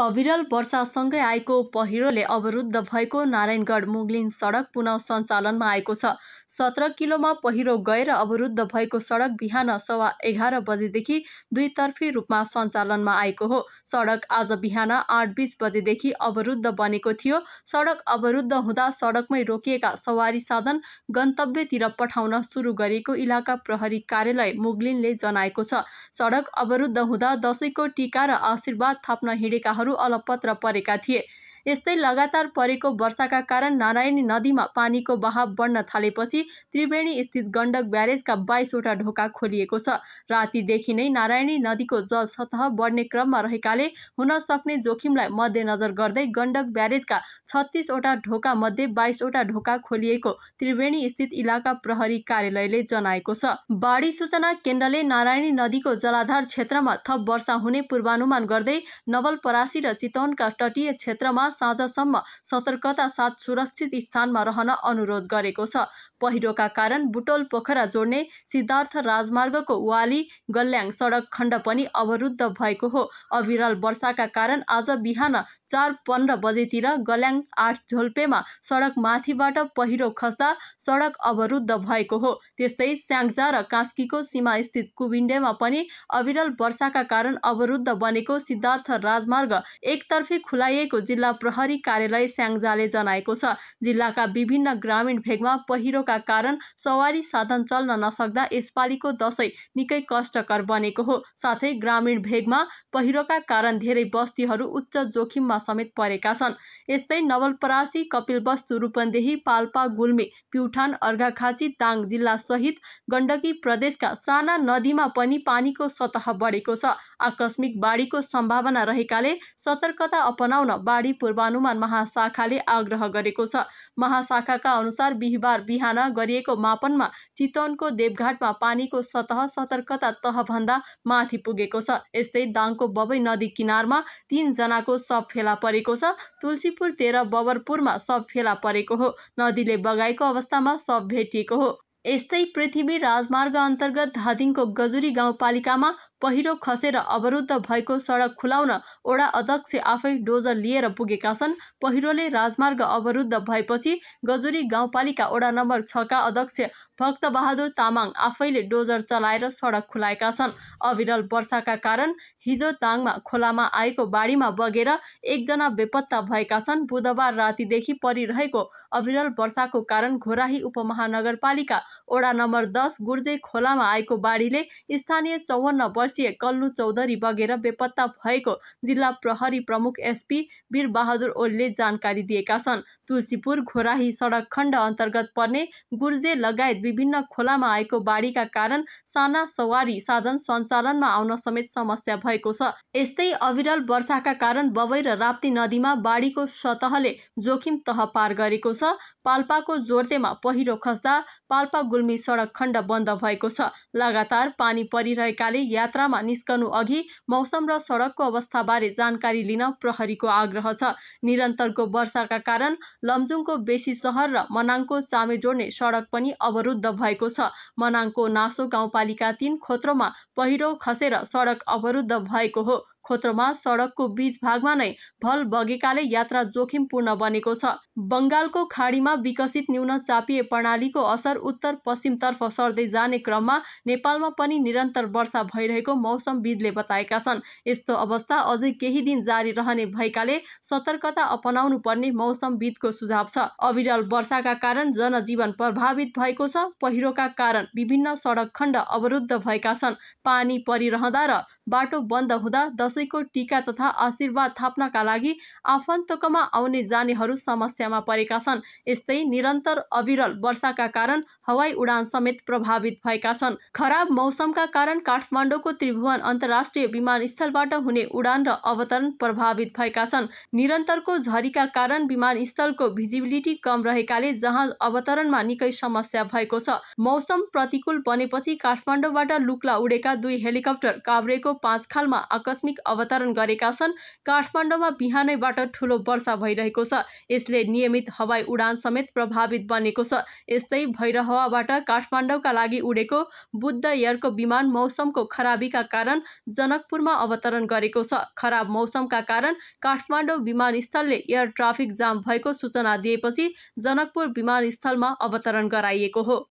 अविरल वर्षासँगै आएको पहिरोले अवरुद्ध भएको नारायणगढ मुगलिन सडक पुनः सञ्चालनमा आएको छ सत्र किलोमा पहिरो गएर अवरुद्ध भएको सडक बिहान सवा एघार बजेदेखि दुईतर्फी रूपमा सञ्चालनमा आएको हो सडक आज बिहान आठ बिस बजेदेखि अवरुद्ध बनेको थियो सडक अवरुद्ध हुँदा सडकमै रोकिएका सवारी साधन गन्तव्यतिर पठाउन सुरु गरिएको इलाका प्रहरी कार्यालय मुगलिनले जनाएको छ सडक अवरुद्ध हुँदा दसैँको टिका र आशीर्वाद थाप्न हिँडेका उनीहरू अलपत्र परेका थिए यस्तै लगातार परेको वर्षाका कारण नारायणी नदीमा पानीको बहाव बढ्न थालेपछि त्रिवेणी स्थित गण्डक ब्यारेजका बाइसवटा ढोका खोलिएको छ रातिदेखि नै नारायणी नदीको जल सतह बढ्ने क्रममा रहेकाले हुन सक्ने जोखिमलाई मध्यनजर गर्दै गण्डक ब्यारेजका छत्तिसवटा ढोका मध्ये बाइसवटा ढोका खोलिएको त्रिवेणी स्थित इलाका प्रहरी कार्यालयले जनाएको छ बाढी सूचना केन्द्रले नारायणी नदीको जलाधार क्षेत्रमा थप वर्षा हुने पूर्वानुमान गर्दै नवलपरासी र चितवनका तटीय क्षेत्रमा साँझसम्म सतर्कता साथ सुरक्षित स्थानमा रहन अनुरोध गरेको छ पहिरोका कारण बुटोल पोखरा जोड्ने सिद्धार्थ राजमार्गको वाली गल्याङ सडक खण्ड पनि अवरुद्ध भएको हो अविरल वर्षाका कारण आज बिहान चार पन्ध्र बजेतिर गल्याङ आठ झोल्पेमा सडक माथिबाट पहिरो खस्दा सडक अवरुद्ध भएको हो त्यस्तै स्याङ्जा र कास्कीको सीमास्थित कुविन्डेमा पनि अविरल वर्षाका कारण अवरुद्ध बनेको सिद्धार्थ राजमार्ग एकतर्फी खुलाइएको जिल्ला प्रहरी कार्यालय स्याङ्जाले जनाएको छ जिल्लाका विभिन्न ग्रामीण भेगमा पहिरोका कारण सवारी साधन चल्न नसक्दा यसपालिको दसैँ निकै कष्टकर बनेको हो साथै ग्रामीण भेगमा पहिरोका कारण धेरै बस्तीहरू उच्च जोखिममा समेत परेका छन् यस्तै नवलपरासी कपिलवस्तु रूपन्देही पाल्पा गुल्मी प्युठान अर्घाखाँची ताङ जिल्ला सहित गण्डकी प्रदेशका साना नदीमा पनि पानीको सतह बढेको छ आकस्मिक बाढीको सम्भावना रहेकाले सतर्कता अपनाउन बाढी पूर्वानुमान महाशाखाले आग्रह गरेको छ महाशाखाका अनुसार बिहिबार बिहान गरिएको मापनमा चितवनको देवघाटमा पानीको सतह सतर्कता तहभन्दा माथि पुगेको छ यस्तै दाङको बबई नदी किनारमा तिनजनाको सब फेला परेको छ तुलसीपुर तेह्र बबरपुरमा सब फेला परेको हो नदीले बगाएको अवस्थामा सब भेटिएको हो यस्तै पृथ्वी राजमार्ग अन्तर्गत धादिङको गजुरी गाउँपालिकामा पहिरो खसेर अवरुद्ध भएको सडक खुलाउन ओडा अध्यक्ष आफै डोजर लिएर पुगेका छन् पहिरोले राजमार्ग अवरुद्ध भएपछि गजुरी गाउँपालिका ओडा नम्बर छका अध्यक्ष भक्तबहादुर तामाङ आफैले डोजर चलाएर सडक खुलाएका छन् अविरल वर्षाका कारण हिजो ताङमा खोलामा आएको बाढीमा बगेर एकजना बेपत्ता भएका छन् बुधबार रातिदेखि परिरहेको अविरल वर्षाको कारण घोराही उपमहानगरपालिका ओडा नम्बर दस गुर्जे खोलामा आएको बाढीले स्थानीय चौवन्न वर्ष वर्षीय कल्लु चौधरी बगेर बेपत्ता भएको जिल्ला प्रहरी प्रमुख एसपी वीरबहादुर ओलीले जानकारी दिएका छन् तुलसीपुर घोराही सडक खण्ड अन्तर्गत पर्ने गुर्जे लगायत विभिन्न खोलामा आएको बाढीका कारण साना सवारी साधन सञ्चालनमा आउन समेत समस्या भएको छ यस्तै अविरल वर्षाका कारण बबई र राप्ती नदीमा बाढीको सतहले जोखिम तह पार गरेको छ पाल्पाको जोर्तेमा पहिरो खस्दा पाल्पा गुल्मी सडक खण्ड बन्द भएको छ लगातार पानी परिरहेकाले यात्रा यात्रामा निस्कनु अघि मौसम र सडकको अवस्थाबारे जानकारी लिन प्रहरीको आग्रह छ निरन्तरको वर्षाका कारण लमजुङको बेसी सहर र मनाङको चामे जोड्ने सडक पनि अवरुद्ध भएको छ मनाङको नासो गाउँपालिका तिन खोत्रोमा पहिरो खसेर सडक अवरुद्ध भएको हो खोत्रोमा सडकको बीच भागमा नै भल बगेकाले यात्रा जोखिमपूर्ण बनेको छ बङ्गालको खाडीमा विकसित न्यून चापिए प्रणालीको असर उत्तर पश्चिमतर्फ सर्दै जाने क्रममा नेपालमा पनि निरन्तर वर्षा भइरहेको मौसमविदले बताएका छन् यस्तो अवस्था अझै केही दिन जारी रहने भएकाले सतर्कता अपनाउनु पर्ने मौसमविदको सुझाव छ अविरल वर्षाका कारण जनजीवन प्रभावित भएको छ पहिरोका कारण विभिन्न सडक खण्ड अवरुद्ध भएका छन् पानी परिरहँदा र बाटो बन्द हुँदा दसैँ दसैँको टिका तथा आशीर्वाद थाप्नका लागि आफन्तकोमा आउने जानेहरू समस्यामा परेका छन् यस्तै निरन्तर अविरल वर्षाका कारण हवाई उडान समेत प्रभावित भएका छन् खराब मौसमका कारण काठमाडौँको त्रिभुवन अन्तर्राष्ट्रिय विमानस्थलबाट हुने उडान र अवतरण प्रभावित भएका छन् निरन्तरको झरीका कारण विमानस्थलको भिजिबिलिटी कम रहेकाले जहाज अवतरणमा निकै समस्या भएको छ मौसम प्रतिकूल बनेपछि काठमाडौँबाट लुक्ला उडेका दुई हेलिकप्टर काभ्रेको खालमा आकस्मिक अवतरण गरेका छन् काठमाडौँमा बिहानैबाट ठुलो वर्षा भइरहेको छ यसले नियमित हवाई उडान समेत प्रभावित बनेको छ यस्तै भैरहवाबाट काठमाडौँका लागि उडेको बुद्ध एयरको विमान मौसमको खराबीका कारण जनकपुरमा अवतरण गरेको छ खराब मौसमका कारण काठमाडौँ विमानस्थलले एयर ट्राफिक जाम भएको सूचना दिएपछि जनकपुर विमानस्थलमा अवतरण गराइएको हो